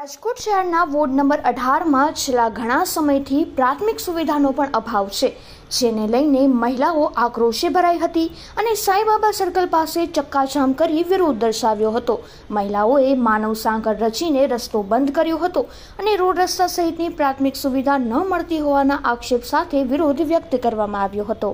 રાજકોટ શહેરના ward number અઢારમાં છેલ્લા ઘણા સમયથી પ્રાથમિક સુવિધાનો પણ અભાવ છે જેને લઈને મહિલાઓ આક્રોશે ભરાઈ હતી અને સાંઈબાબા સર્કલ પાસે ચક્કાછામ કરી વિરોધ દર્શાવ્યો હતો મહિલાઓએ માનવ સાંકળ રચીને રસ્તો બંધ કર્યો હતો અને રોડ રસ્તા સહિતની પ્રાથમિક સુવિધા ન મળતી હોવાના આક્ષેપ સાથે વિરોધ વ્યક્ત કરવામાં આવ્યો હતો